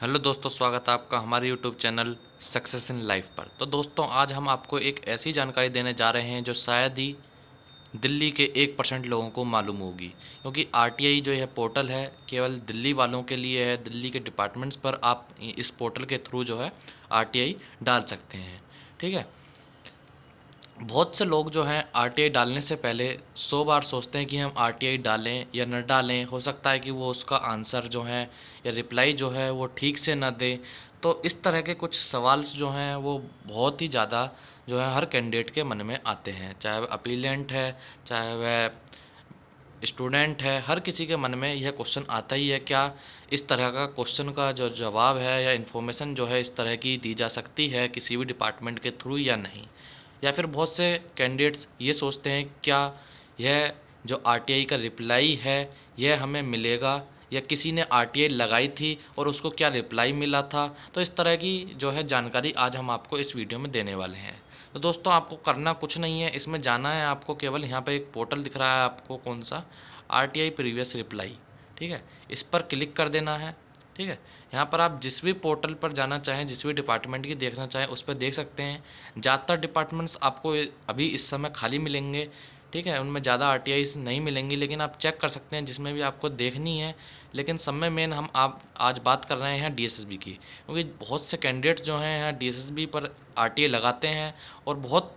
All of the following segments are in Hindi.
हेलो दोस्तों स्वागत है आपका हमारे YouTube channel success in life पर तो दोस्तों आज हम आपको एक ऐसी जानकारी देने जा रहे हैं जो शायद ही दिल्ली के एक परसेंट लोगों को मालूम होगी क्योंकि आर जो यह पोर्टल है केवल दिल्ली वालों के लिए है दिल्ली के डिपार्टमेंट्स पर आप इस पोर्टल के थ्रू जो है आर डाल सकते हैं ठीक है बहुत से लोग जो हैं आर डालने से पहले सौ बार सोचते हैं कि हम आर डालें या न डालें हो सकता है कि वो उसका आंसर जो है या रिप्लाई जो है वो ठीक से ना दे तो इस तरह के कुछ सवाल्स जो हैं वो बहुत ही ज़्यादा जो है हर कैंडिडेट के मन में आते हैं चाहे वह अपीलेंट है चाहे वह स्टूडेंट है हर किसी के मन में यह क्वेश्चन आता ही है क्या इस तरह का क्वेश्चन का जो जवाब है या इन्फॉर्मेशन जो है इस तरह की दी जा सकती है किसी भी डिपार्टमेंट के थ्रू या नहीं या फिर बहुत से कैंडिडेट्स ये सोचते हैं क्या यह जो आर का रिप्लाई है यह हमें मिलेगा या किसी ने आर लगाई थी और उसको क्या रिप्लाई मिला था तो इस तरह की जो है जानकारी आज हम आपको इस वीडियो में देने वाले हैं तो दोस्तों आपको करना कुछ नहीं है इसमें जाना है आपको केवल यहाँ पे एक पोर्टल दिख रहा है आपको कौन सा R T I previous reply ठीक है इस पर क्लिक कर देना है ठीक है यहाँ पर आप जिस भी पोर्टल पर जाना चाहें जिस भी डिपार्टमेंट की देखना चाहें उस पर देख सकते हैं ज़्यादातर डिपार्टमेंट्स आपको अभी इस समय खाली मिलेंगे ठीक है उनमें ज़्यादा आर नहीं मिलेंगी लेकिन आप चेक कर सकते हैं जिसमें भी आपको देखनी है लेकिन सब में मेन हम आप आज बात कर रहे हैं डीएसएसबी की क्योंकि बहुत से कैंडिडेट्स जो हैं यहाँ डीएसएसबी पर आर लगाते हैं और बहुत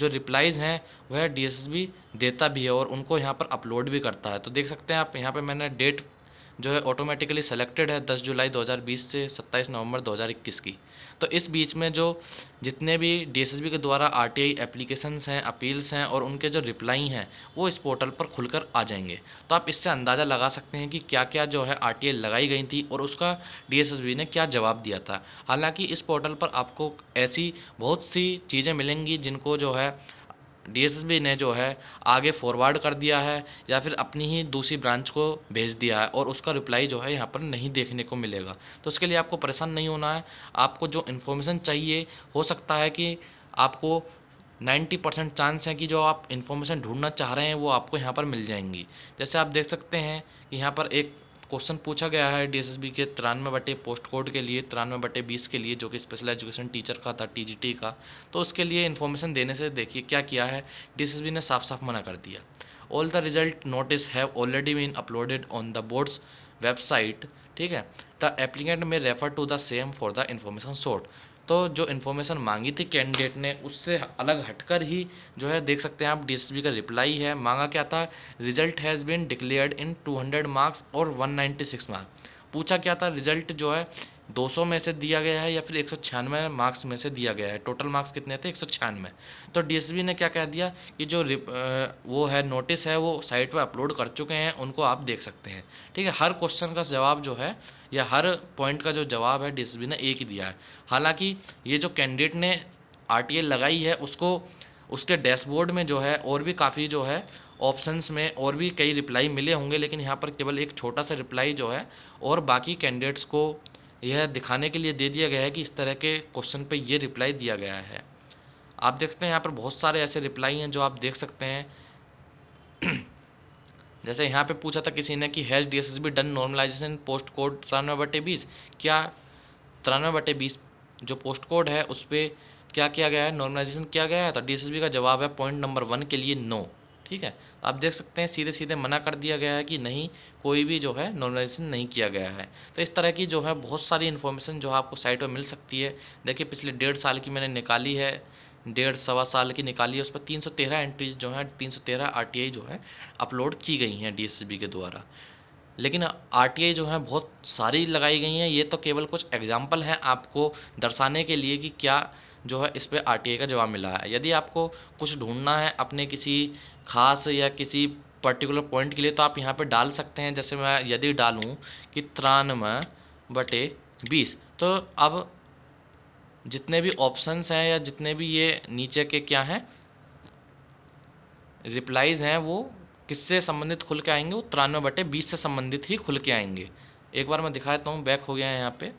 जो रिप्लाइज़ हैं वह डीएसएसबी देता भी है और उनको यहाँ पर अपलोड भी करता है तो देख सकते हैं आप यहाँ पर मैंने डेट जो है ऑटोमेटिकली सेलेक्टेड है 10 जुलाई 2020 से 27 नवंबर 2021 की तो इस बीच में जो जितने भी डी के द्वारा आरटीआई एप्लीकेशंस हैं अपील्स हैं और उनके जो रिप्लाई हैं वो इस पोर्टल पर खुलकर आ जाएंगे तो आप इससे अंदाज़ा लगा सकते हैं कि क्या क्या जो है आर लगाई गई थी और उसका डी ने क्या जवाब दिया था हालाँकि इस पोर्टल पर आपको ऐसी बहुत सी चीज़ें मिलेंगी जिनको जो है डी ने जो है आगे फॉरवर्ड कर दिया है या फिर अपनी ही दूसरी ब्रांच को भेज दिया है और उसका रिप्लाई जो है यहाँ पर नहीं देखने को मिलेगा तो उसके लिए आपको परेशान नहीं होना है आपको जो इन्फॉर्मेशन चाहिए हो सकता है कि आपको 90 परसेंट चांस है कि जो आप इन्फॉर्मेशन ढूंढना चाह रहे हैं वो आपको यहाँ पर मिल जाएंगी जैसे आप देख सकते हैं कि यहाँ पर एक क्वेश्चन पूछा गया है डीएसएसबी के तिरानवे बटे पोस्ट कोड के लिए तिरानवे बटे बीस के लिए जो कि स्पेशल एजुकेशन टीचर का था टीजीटी का तो उसके लिए इन्फॉर्मेशन देने से देखिए क्या किया है डीएसएसबी ने साफ साफ मना कर दिया all the result notice have already been uploaded on the board's website ठीक है the applicant may refer to the same for the information sought तो जो इन्फॉर्मेशन मांगी थी कैंडिडेट ने उससे अलग हटकर ही जो है देख सकते हैं आप डी का रिप्लाई है मांगा क्या था result has been declared in 200 marks और 196 मार्क्स पूछा क्या था रिजल्ट जो है 200 में से दिया गया है या फिर एक मार्क्स में से दिया गया है टोटल मार्क्स कितने थे एक तो डी ने क्या कह दिया कि जो वो है नोटिस है वो साइट पर अपलोड कर चुके हैं उनको आप देख सकते हैं ठीक है हर क्वेश्चन का जवाब जो है या हर पॉइंट का जो जवाब है डी ने एक ही दिया है हालांकि ये जो कैंडिडेट ने आर लगाई है उसको उसके डैशबोर्ड में जो है और भी काफ़ी जो है ऑप्शंस में और भी कई रिप्लाई मिले होंगे लेकिन यहाँ पर केवल एक छोटा सा रिप्लाई जो है और बाकी कैंडिडेट्स को यह दिखाने के लिए दे दिया गया है कि इस तरह के क्वेश्चन पे ये रिप्लाई दिया गया है आप देखते हैं यहाँ पर बहुत सारे ऐसे रिप्लाई हैं जो आप देख सकते हैं जैसे यहाँ पे पूछा था किसी ने कि has D S S B done normalisation post code तिरानवे बटे बीस क्या तिरानवे बटे बीस जो पोस्ट कोड है उस पर क्या किया गया है नॉर्मलाइजेशन किया गया है तो डी एस एस बी का जवाब है पॉइंट नंबर वन के लिए नो ठीक है आप देख सकते हैं सीधे सीधे मना कर दिया गया है कि नहीं कोई भी जो है नॉर्मलाइजेशन नहीं किया गया है तो इस तरह की जो है बहुत सारी इन्फॉर्मेशन जो आपको साइट पर मिल सकती है देखिए पिछले डेढ़ साल की मैंने निकाली है डेढ़ सवा साल की निकाली है उस पर तीन सौ तेरह एंट्रीज जो है तीन सौ तेरह आर टी आई जो है अपलोड की गई हैं डी एस सी बी के द्वारा लेकिन आर जो है बहुत सारी लगाई गई हैं ये तो केवल कुछ एग्जाम्पल हैं आपको दर्शाने के लिए कि क्या जो है इस पर आर का जवाब मिला है यदि आपको कुछ ढूंढना है अपने किसी खास या किसी पर्टिकुलर पॉइंट के लिए तो आप यहाँ पर डाल सकते हैं जैसे मैं यदि डालूँ कि तिरानवे बटे बीस तो अब जितने भी ऑप्शंस हैं या जितने भी ये नीचे के क्या हैं रिप्लाइज़ हैं वो किससे संबंधित खुल के आएंगे वो तिरानवे बटे बीस से संबंधित ही खुल के आएंगे एक बार मैं दिखा देता हूँ बैक हो गया है यहाँ पे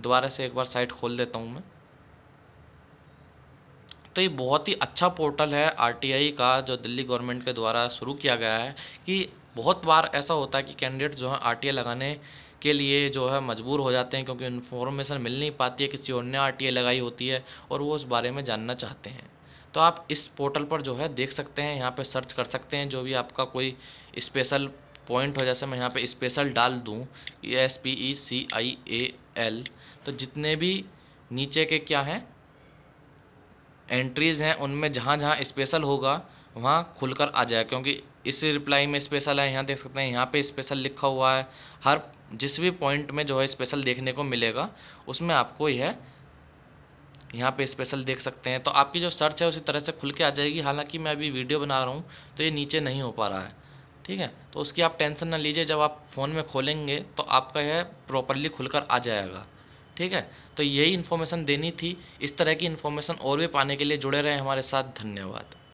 दोबारा से एक बार साइट खोल देता हूँ मैं तो ये बहुत ही अच्छा पोर्टल है आरटीआई का जो दिल्ली गवर्नमेंट के द्वारा शुरू किया गया है कि बहुत बार ऐसा होता है कि कैंडिडेट जो है आर लगाने के लिए जो है मजबूर हो जाते हैं क्योंकि इन्फॉर्मेशन मिल नहीं पाती है किसी और ने आर लगाई होती है और वो उस बारे में जानना चाहते हैं तो आप इस पोर्टल पर जो है देख सकते हैं यहाँ पे सर्च कर सकते हैं जो भी आपका कोई स्पेशल पॉइंट हो जैसे मैं यहाँ पे स्पेशल डाल दूँ S P E C I A L तो जितने भी नीचे के क्या हैं एंट्रीज़ हैं उनमें जहाँ जहाँ स्पेशल होगा वहाँ खुलकर आ जाए क्योंकि इस रिप्लाई में स्पेशल है यहाँ देख सकते हैं यहाँ पे स्पेशल लिखा हुआ है हर जिस भी पॉइंट में जो है स्पेशल देखने को मिलेगा उसमें आपको यह यहाँ पे स्पेशल देख सकते हैं तो आपकी जो सर्च है उसी तरह से खुल के आ जाएगी हालांकि मैं अभी वीडियो बना रहा हूँ तो ये नीचे नहीं हो पा रहा है ठीक है तो उसकी आप टेंशन ना लीजिए जब आप फ़ोन में खोलेंगे तो आपका यह प्रॉपरली खुलकर आ जाएगा ठीक है तो यही इन्फॉर्मेशन देनी थी इस तरह की इन्फॉर्मेशन और भी पाने के लिए जुड़े रहे हमारे साथ धन्यवाद